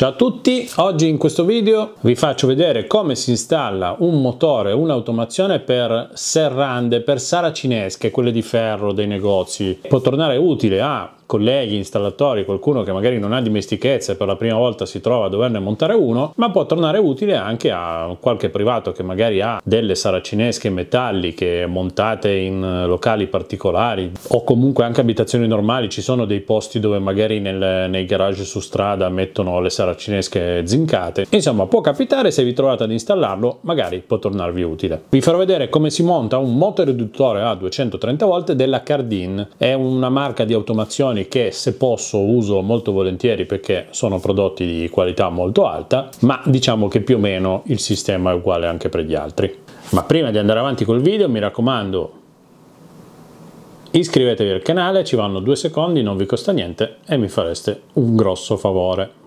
Ciao a tutti, oggi in questo video vi faccio vedere come si installa un motore, un'automazione per serrande, per saracinesche, quelle di ferro dei negozi. Può tornare utile a colleghi, installatori, qualcuno che magari non ha dimestichezza e per la prima volta si trova a doverne montare uno, ma può tornare utile anche a qualche privato che magari ha delle saracinesche metalliche montate in eh, locali particolari o comunque anche abitazioni normali, ci sono dei posti dove magari nel, nei garage su strada mettono le saracinesche zincate. Insomma, può capitare se vi trovate ad installarlo, magari può tornarvi utile. Vi farò vedere come si monta un motoriduttore a 230 volt della Cardin. È una marca di automazioni confezioni che se posso uso molto volentieri perché sono prodotti di qualità molto alta, ma diciamo che più o meno il sistema è uguale anche per gli altri. Ma prima di andare avanti col video mi raccomando iscrivetevi al canale, ci vanno due secondi, non vi costa niente e mi fareste un grosso favore.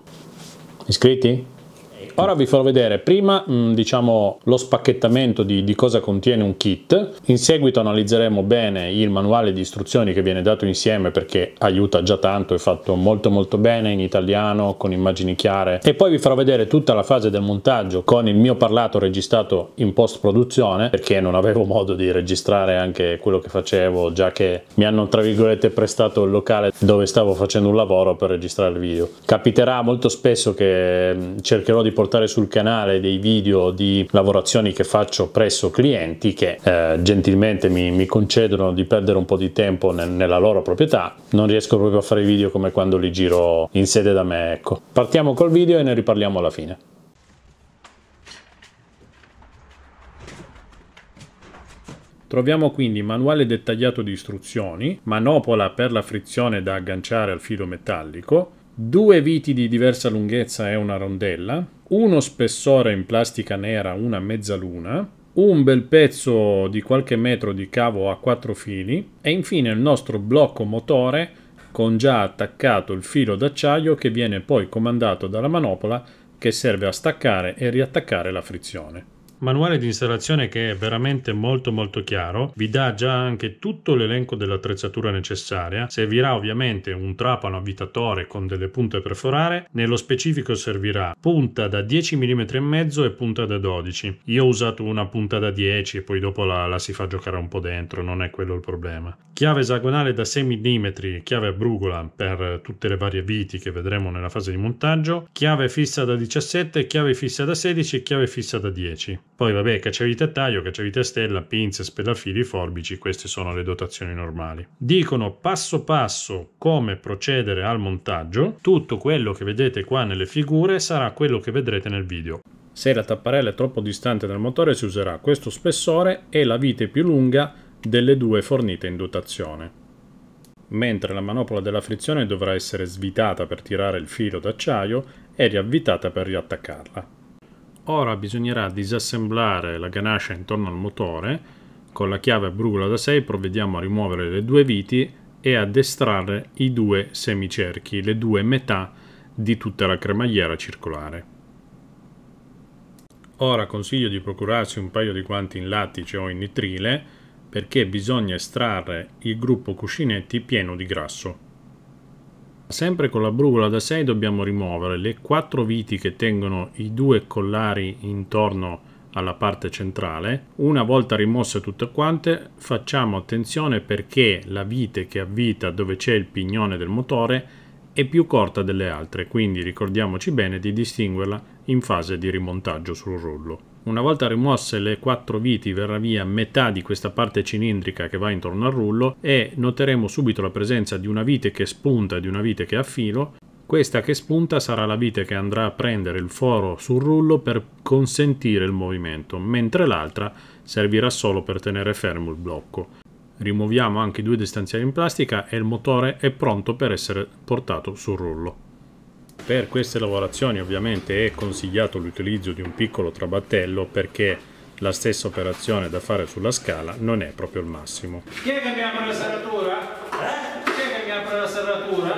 Iscritti? Ora vi farò vedere prima mm, diciamo lo spacchettamento di, di cosa contiene un kit, in seguito analizzeremo bene il manuale di istruzioni che viene dato insieme perché aiuta già tanto, è fatto molto molto bene in italiano con immagini chiare e poi vi farò vedere tutta la fase del montaggio con il mio parlato registrato in post produzione perché non avevo modo di registrare anche quello che facevo già che mi hanno tra virgolette prestato il locale dove stavo facendo un lavoro per registrare il video. Capiterà molto spesso che mm, cercherò di portare portare sul canale dei video di lavorazioni che faccio presso clienti che eh, gentilmente mi, mi, concedono di perdere un po' di tempo nel, nella loro proprietà. Non riesco proprio a fare i video come quando li giro in sede da me, ecco. Partiamo col video e ne riparliamo alla fine. Troviamo quindi manuale dettagliato di istruzioni, manopola per la frizione da agganciare al filo metallico, due viti di diversa lunghezza e una rondella, uno spessore in plastica nera, una mezzaluna, un bel pezzo di qualche metro di cavo a quattro fili e infine il nostro blocco motore con già attaccato il filo d'acciaio che viene poi comandato dalla manopola che serve a staccare e riattaccare la frizione manuale di installazione che è veramente molto molto chiaro, vi dà già anche tutto l'elenco dell'attrezzatura necessaria, servirà ovviamente un trapano avvitatore con delle punte per forare, nello specifico servirà punta da 10 mm e mezzo e punta da 12. Io ho usato una punta da 10 e poi dopo la, la si fa giocare un po' dentro, non è quello il problema. Chiave esagonale da 6 mm, chiave a brugola per tutte le varie viti che vedremo nella fase di montaggio, chiave fissa da 17, chiave fissa da 16 e chiave fissa da 10. Poi vabbè, cacciavite a taglio, cacciavite a stella, pinze, spedafili, forbici, queste sono le dotazioni normali. Dicono passo passo come procedere al montaggio, tutto quello che vedete qua nelle figure sarà quello che vedrete nel video. Se la tapparella è troppo distante dal motore si userà questo spessore e la vite più lunga delle due fornite in dotazione. Mentre la manopola della frizione dovrà essere svitata per tirare il filo d'acciaio e riavvitata per riattaccarla. Ora bisognerà disassemblare la ganascia intorno al motore. Con la chiave a brugola da 6 provvediamo a rimuovere le due viti e ad estrarre i due semicerchi, le due metà di tutta la cremagliera circolare. Ora consiglio di procurarsi un paio di guanti in lattice o in nitrile perché bisogna estrarre il gruppo cuscinetti pieno di grasso. Sempre con la brugola da 6 dobbiamo rimuovere le quattro viti che tengono i due collari intorno alla parte centrale. Una volta rimosse tutte quante facciamo attenzione perché la vite che avvita dove c'è il pignone del motore è più corta delle altre, quindi ricordiamoci bene di distinguerla in fase di rimontaggio sul rullo. Una volta rimosse le quattro viti verrà via metà di questa parte cilindrica che va intorno al rullo e noteremo subito la presenza di una vite che spunta e di una vite che filo. Questa che spunta sarà la vite che andrà a prendere il foro sul rullo per consentire il movimento, mentre l'altra servirà solo per tenere fermo il blocco. Rimuoviamo anche due distanziali in plastica e il motore è pronto per essere portato sul rullo. Per queste lavorazioni ovviamente è consigliato l'utilizzo di un piccolo trabattello perché la stessa operazione da fare sulla scala non è proprio il massimo. Chi è che mi apre la serratura? Eh? Chi è che mi apre la serratura?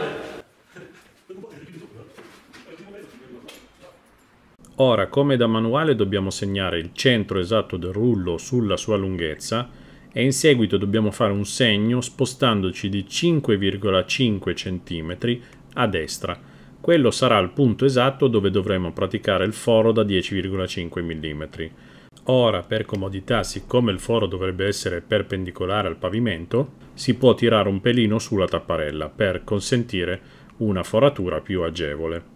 Ora, come da manuale dobbiamo segnare il centro esatto del rullo sulla sua lunghezza e in seguito dobbiamo fare un segno spostandoci di 5,5 cm a destra. Quello sarà il punto esatto dove dovremo praticare il foro da 10,5 mm. Ora, per comodità, siccome il foro dovrebbe essere perpendicolare al pavimento, si può tirare un pelino sulla tapparella per consentire una foratura più agevole.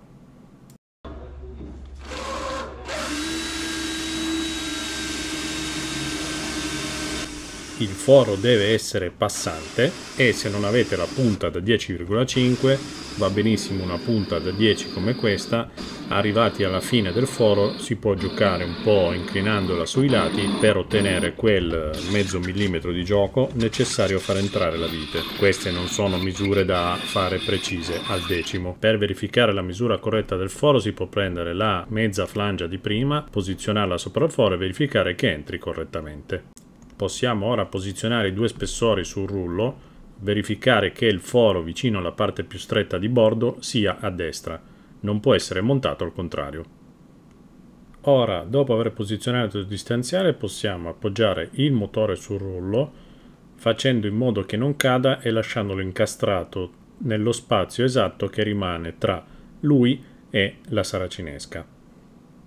il foro deve essere passante e se non avete la punta da 10,5 va benissimo una punta da 10 come questa arrivati alla fine del foro si può giocare un po' inclinandola sui lati per ottenere quel mezzo millimetro di gioco necessario a far entrare la vite queste non sono misure da fare precise al decimo per verificare la misura corretta del foro si può prendere la mezza flangia di prima posizionarla sopra il foro e verificare che entri correttamente possiamo ora posizionare i due spessori sul rullo, verificare che il foro vicino alla parte più stretta di bordo sia a destra, non può essere montato al contrario. Ora, dopo aver posizionato il distanziale, possiamo appoggiare il motore sul rullo facendo in modo che non cada e lasciandolo incastrato nello spazio esatto che rimane tra lui e la saracinesca.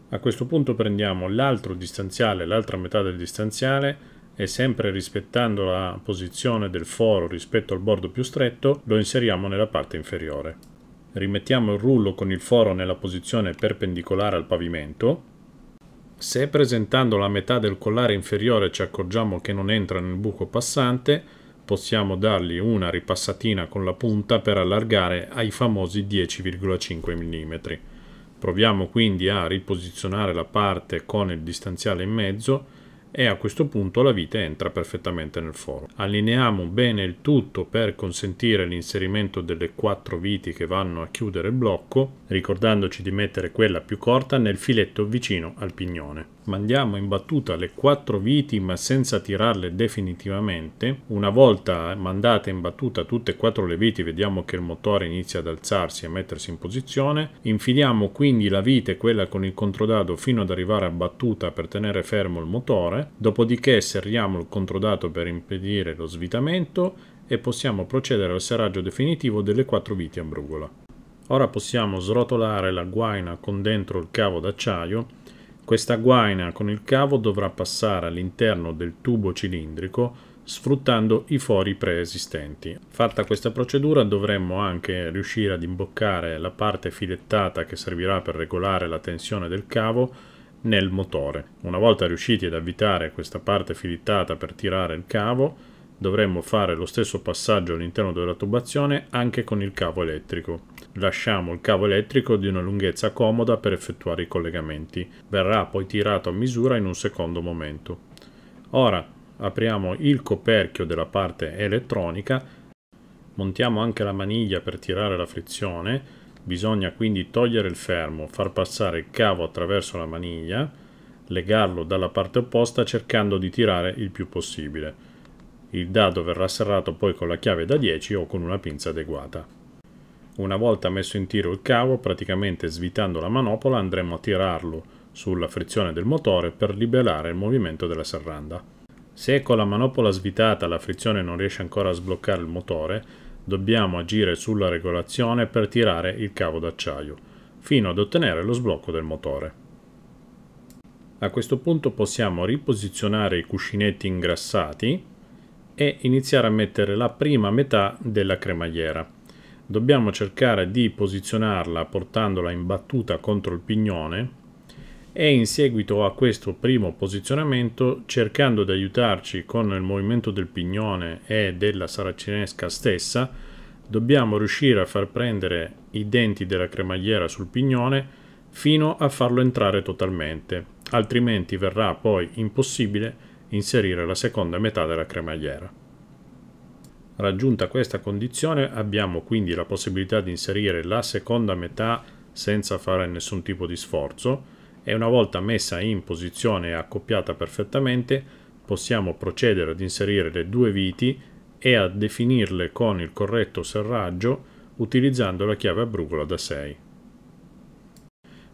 A questo punto prendiamo l'altro distanziale, l'altra metà del distanziale, e sempre rispettando la posizione del foro rispetto al bordo più stretto lo inseriamo nella parte inferiore. Rimettiamo il rullo con il foro nella posizione perpendicolare al pavimento. Se presentando la metà del collare inferiore ci accorgiamo che non entra nel buco passante, possiamo dargli una ripassatina con la punta per allargare ai famosi 10,5 mm. Proviamo quindi a riposizionare la parte con il distanziale in mezzo e a questo punto la vite entra perfettamente nel foro. Allineiamo bene il tutto per consentire l'inserimento delle quattro viti che vanno a chiudere il blocco, ricordandoci di mettere quella più corta nel filetto vicino al pignone mandiamo in battuta le quattro viti ma senza tirarle definitivamente. Una volta mandate in battuta tutte e quattro le viti vediamo che il motore inizia ad alzarsi e a mettersi in posizione. Infiliamo quindi la vite, quella con il controdado, fino ad arrivare a battuta per tenere fermo il motore. Dopodiché serriamo il controdato per impedire lo svitamento e possiamo procedere al serraggio definitivo delle quattro viti a brugola. Ora possiamo srotolare la guaina con dentro il cavo d'acciaio questa guaina con il cavo dovrà passare all'interno del tubo cilindrico sfruttando i fori preesistenti. Fatta questa procedura dovremmo anche riuscire ad imboccare la parte filettata che servirà per regolare la tensione del cavo nel motore. Una volta riusciti ad avvitare questa parte filettata per tirare il cavo dovremmo fare lo stesso passaggio all'interno della tubazione anche con il cavo elettrico. Lasciamo il cavo elettrico di una lunghezza comoda per effettuare i collegamenti. Verrà poi tirato a misura in un secondo momento. Ora apriamo il coperchio della parte elettronica. Montiamo anche la maniglia per tirare la frizione. Bisogna quindi togliere il fermo, far passare il cavo attraverso la maniglia, legarlo dalla parte opposta cercando di tirare il più possibile. Il dado verrà serrato poi con la chiave da 10 o con una pinza adeguata. Una volta messo in tiro il cavo, praticamente svitando la manopola, andremo a tirarlo sulla frizione del motore per liberare il movimento della serranda. Se con la manopola svitata la frizione non riesce ancora a sbloccare il motore, dobbiamo agire sulla regolazione per tirare il cavo d'acciaio, fino ad ottenere lo sblocco del motore. A questo punto possiamo riposizionare i cuscinetti ingrassati e iniziare a mettere la prima metà della cremagliera dobbiamo cercare di posizionarla portandola in battuta contro il pignone e in seguito a questo primo posizionamento cercando di aiutarci con il movimento del pignone e della saracinesca stessa dobbiamo riuscire a far prendere i denti della cremagliera sul pignone fino a farlo entrare totalmente altrimenti verrà poi impossibile inserire la seconda metà della cremagliera. Raggiunta questa condizione abbiamo quindi la possibilità di inserire la seconda metà senza fare nessun tipo di sforzo e una volta messa in posizione e accoppiata perfettamente possiamo procedere ad inserire le due viti e a definirle con il corretto serraggio utilizzando la chiave a brugola da 6.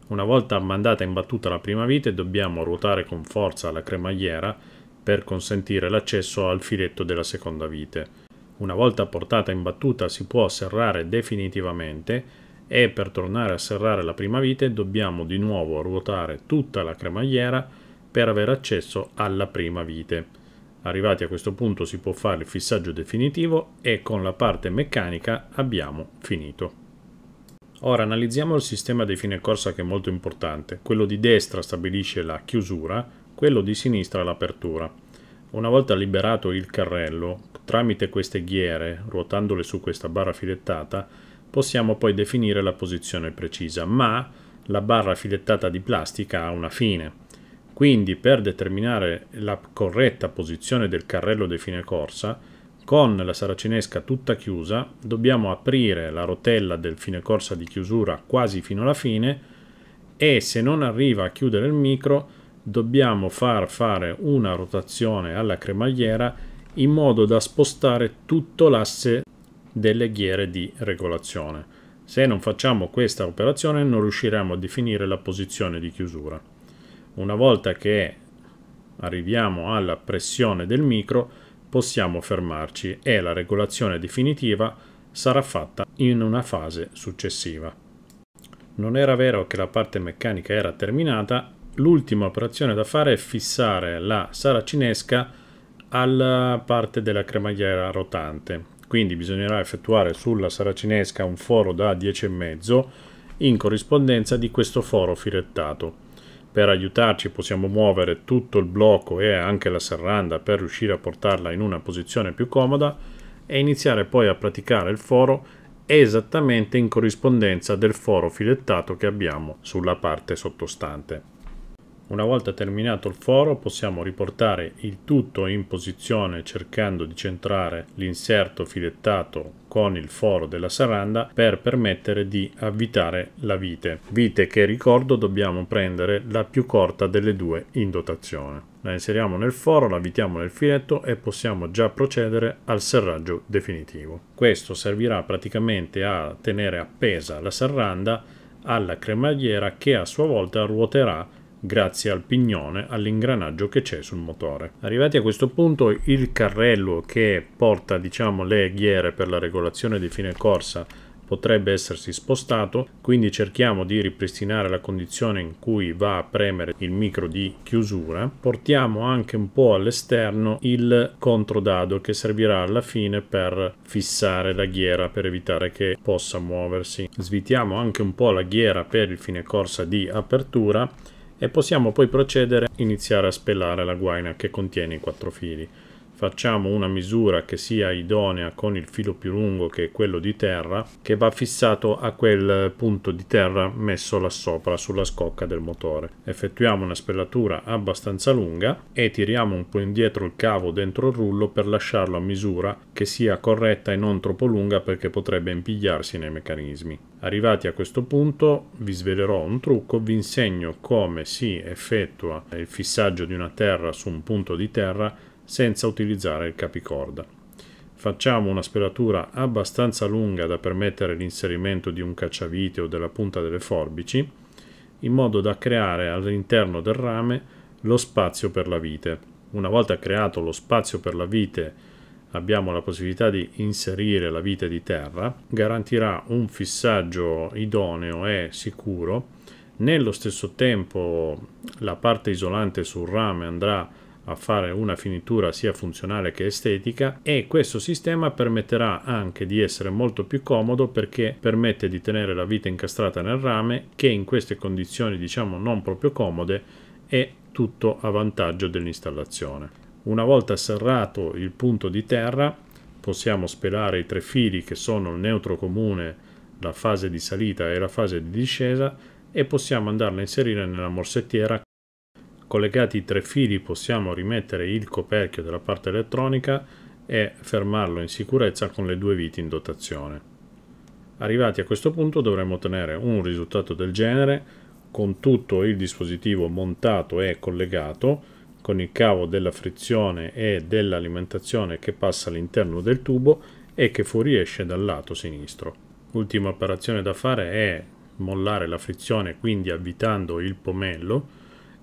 Una volta mandata in battuta la prima vite dobbiamo ruotare con forza la cremagliera per consentire l'accesso al filetto della seconda vite una volta portata in battuta si può serrare definitivamente e per tornare a serrare la prima vite dobbiamo di nuovo ruotare tutta la cremagliera per avere accesso alla prima vite. Arrivati a questo punto si può fare il fissaggio definitivo e con la parte meccanica abbiamo finito. Ora analizziamo il sistema di fine corsa che è molto importante. Quello di destra stabilisce la chiusura, quello di sinistra l'apertura. Una volta liberato il carrello, tramite queste ghiere, ruotandole su questa barra filettata, possiamo poi definire la posizione precisa, ma la barra filettata di plastica ha una fine. Quindi per determinare la corretta posizione del carrello di fine corsa, con la saracinesca tutta chiusa, dobbiamo aprire la rotella del fine corsa di chiusura quasi fino alla fine e se non arriva a chiudere il micro dobbiamo far fare una rotazione alla cremagliera in modo da spostare tutto l'asse delle ghiere di regolazione. Se non facciamo questa operazione non riusciremo a definire la posizione di chiusura. Una volta che arriviamo alla pressione del micro possiamo fermarci e la regolazione definitiva sarà fatta in una fase successiva. Non era vero che la parte meccanica era terminata l'ultima operazione da fare è fissare la saracinesca alla parte della cremagliera rotante quindi bisognerà effettuare sulla saracinesca un foro da 10,5 in corrispondenza di questo foro filettato. Per aiutarci possiamo muovere tutto il blocco e anche la serranda per riuscire a portarla in una posizione più comoda e iniziare poi a praticare il foro esattamente in corrispondenza del foro filettato che abbiamo sulla parte sottostante. Una volta terminato il foro possiamo riportare il tutto in posizione cercando di centrare l'inserto filettato con il foro della saranda per permettere di avvitare la vite. Vite che ricordo dobbiamo prendere la più corta delle due in dotazione. La inseriamo nel foro, la avvitiamo nel filetto e possiamo già procedere al serraggio definitivo. Questo servirà praticamente a tenere appesa la saranda alla cremagliera che a sua volta ruoterà grazie al pignone all'ingranaggio che c'è sul motore arrivati a questo punto il carrello che porta diciamo le ghiere per la regolazione di fine corsa potrebbe essersi spostato quindi cerchiamo di ripristinare la condizione in cui va a premere il micro di chiusura portiamo anche un po' all'esterno il controdado che servirà alla fine per fissare la ghiera per evitare che possa muoversi svitiamo anche un po' la ghiera per il fine corsa di apertura e possiamo poi procedere iniziare a spellare la guaina che contiene i quattro fili facciamo una misura che sia idonea con il filo più lungo che è quello di terra che va fissato a quel punto di terra messo là sopra sulla scocca del motore effettuiamo una spellatura abbastanza lunga e tiriamo un po' indietro il cavo dentro il rullo per lasciarlo a misura che sia corretta e non troppo lunga perché potrebbe impigliarsi nei meccanismi arrivati a questo punto vi svelerò un trucco vi insegno come si effettua il fissaggio di una terra su un punto di terra senza utilizzare il capicorda. Facciamo una spelatura abbastanza lunga da permettere l'inserimento di un cacciavite o della punta delle forbici, in modo da creare all'interno del rame lo spazio per la vite. Una volta creato lo spazio per la vite abbiamo la possibilità di inserire la vite di terra, garantirà un fissaggio idoneo e sicuro. Nello stesso tempo la parte isolante sul rame andrà a a fare una finitura sia funzionale che estetica e questo sistema permetterà anche di essere molto più comodo perché permette di tenere la vite incastrata nel rame che in queste condizioni diciamo non proprio comode è tutto a vantaggio dell'installazione. Una volta serrato il punto di terra possiamo spelare i tre fili che sono il neutro comune, la fase di salita e la fase di discesa e possiamo andarla a inserire nella morsettiera collegati i tre fili possiamo rimettere il coperchio della parte elettronica e fermarlo in sicurezza con le due viti in dotazione. Arrivati a questo punto dovremo ottenere un risultato del genere con tutto il dispositivo montato e collegato con il cavo della frizione e dell'alimentazione che passa all'interno del tubo e che fuoriesce dal lato sinistro. L'ultima operazione da fare è mollare la frizione quindi avvitando il pomello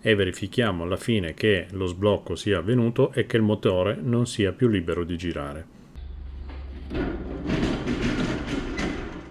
e verifichiamo alla fine che lo sblocco sia avvenuto e che il motore non sia più libero di girare.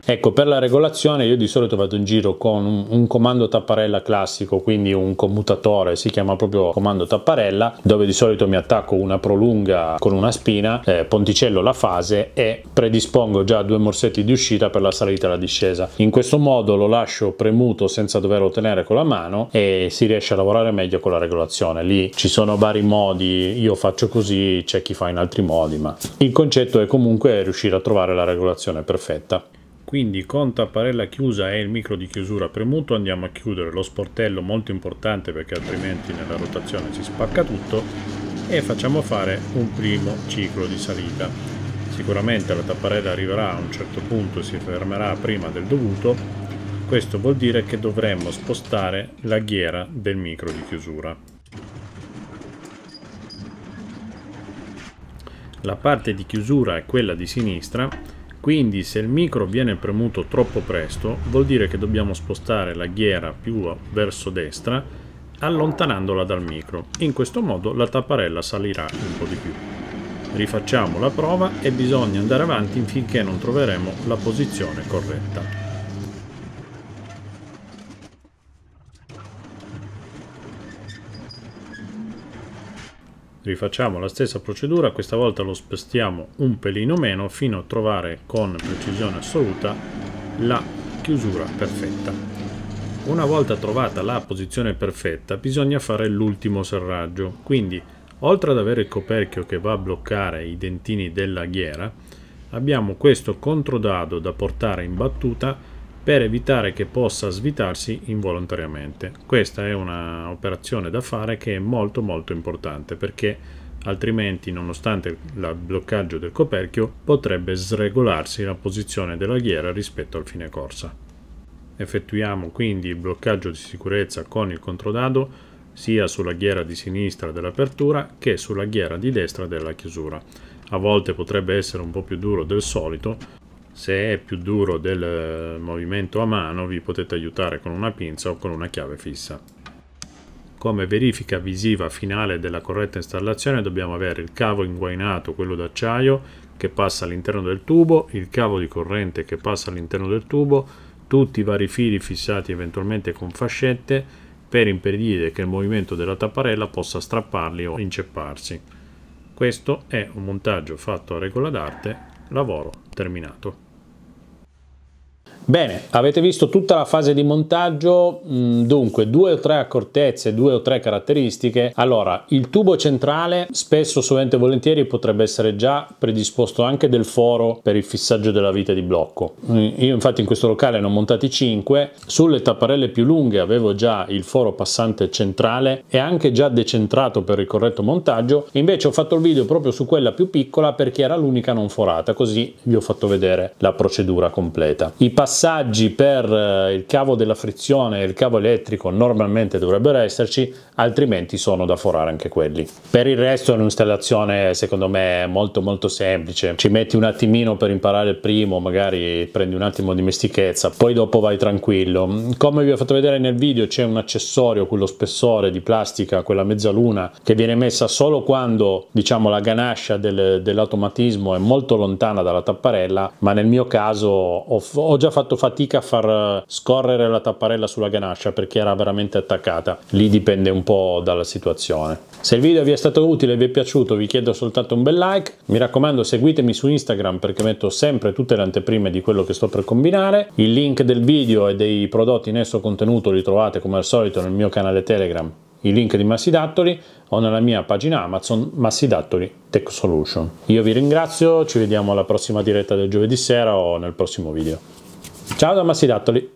Ecco, per la regolazione io di solito vado in giro con un, un, comando tapparella classico, quindi un commutatore, si chiama proprio comando tapparella, dove di solito mi attacco una prolunga con una spina, eh, ponticello la fase e predispongo già due morsetti di uscita per la salita e la discesa. In questo modo lo lascio premuto senza doverlo tenere con la mano e si riesce a lavorare meglio con la regolazione. Lì ci sono vari modi, io faccio così, c'è chi fa in altri modi, ma il concetto è comunque riuscire a trovare la regolazione perfetta quindi con tapparella chiusa e il micro di chiusura premuto andiamo a chiudere lo sportello molto importante perché altrimenti nella rotazione si spacca tutto e facciamo fare un primo ciclo di salita sicuramente la tapparella arriverà a un certo punto e si fermerà prima del dovuto questo vuol dire che dovremmo spostare la ghiera del micro di chiusura la parte di chiusura è quella di sinistra quindi se il micro viene premuto troppo presto vuol dire che dobbiamo spostare la ghiera più verso destra allontanandola dal micro. In questo modo la tapparella salirà un po' di più. Rifacciamo la prova e bisogna andare avanti finché non troveremo la posizione corretta. rifacciamo la stessa procedura questa volta lo spostiamo un pelino meno fino a trovare con precisione assoluta la chiusura perfetta una volta trovata la posizione perfetta bisogna fare l'ultimo serraggio quindi oltre ad avere il coperchio che va a bloccare i dentini della ghiera abbiamo questo controdado da portare in battuta per evitare che possa svitarsi involontariamente. Questa è un'operazione da fare che è molto molto importante perché altrimenti nonostante il bloccaggio del coperchio potrebbe sregolarsi la posizione della ghiera rispetto al fine corsa. Effettuiamo quindi il bloccaggio di sicurezza con il controdado sia sulla ghiera di sinistra dell'apertura che sulla ghiera di destra della chiusura. A volte potrebbe essere un po' più duro del solito, se è più duro del eh, movimento a mano vi potete aiutare con una pinza o con una chiave fissa. Come verifica visiva finale della corretta installazione dobbiamo avere il cavo inguainato, quello d'acciaio, che passa all'interno del tubo, il cavo di corrente che passa all'interno del tubo, tutti i vari fili fissati eventualmente con fascette per impedire che il movimento della tapparella possa strapparli o incepparsi. Questo è un montaggio fatto a regola d'arte, lavoro terminato. Bene, avete visto tutta la fase di montaggio, mm, dunque due o tre accortezze, due o tre caratteristiche. Allora, il tubo centrale spesso, sovente e volentieri, potrebbe essere già predisposto anche del foro per il fissaggio della vite di blocco. Mm, io infatti in questo locale ne ho montati 5, sulle tapparelle più lunghe avevo già il foro passante centrale e anche già decentrato per il corretto montaggio, invece ho fatto il video proprio su quella più piccola perché era l'unica non forata, così vi ho fatto vedere la procedura completa. I passanti passaggi per eh, il cavo della frizione e il cavo elettrico normalmente dovrebbero esserci, altrimenti sono da forare anche quelli. Per il resto è un'installazione secondo me molto molto semplice, ci metti un attimino per imparare il primo, magari prendi un attimo di mestichezza, poi dopo vai tranquillo. Come vi ho fatto vedere nel video c'è un accessorio, quello spessore di plastica, quella mezzaluna, che viene messa solo quando diciamo la ganascia del, dell'automatismo è molto lontana dalla tapparella, ma nel mio caso ho, ho già fatto fatto fatica a far eh, scorrere la tapparella sulla ganascia perché era veramente attaccata. Lì dipende un po' dalla situazione. Se il video vi è stato utile e vi è piaciuto vi chiedo soltanto un bel like. Mi raccomando seguitemi su Instagram perché metto sempre tutte le anteprime di quello che sto per combinare. Il link del video e dei prodotti in esso contenuto li trovate come al solito nel mio canale Telegram il link di Massidattoli o nella mia pagina Amazon Massidattoli Tech Solution. Io vi ringrazio, ci vediamo alla prossima diretta del giovedì sera o nel prossimo video. Ciao da Massidattoli.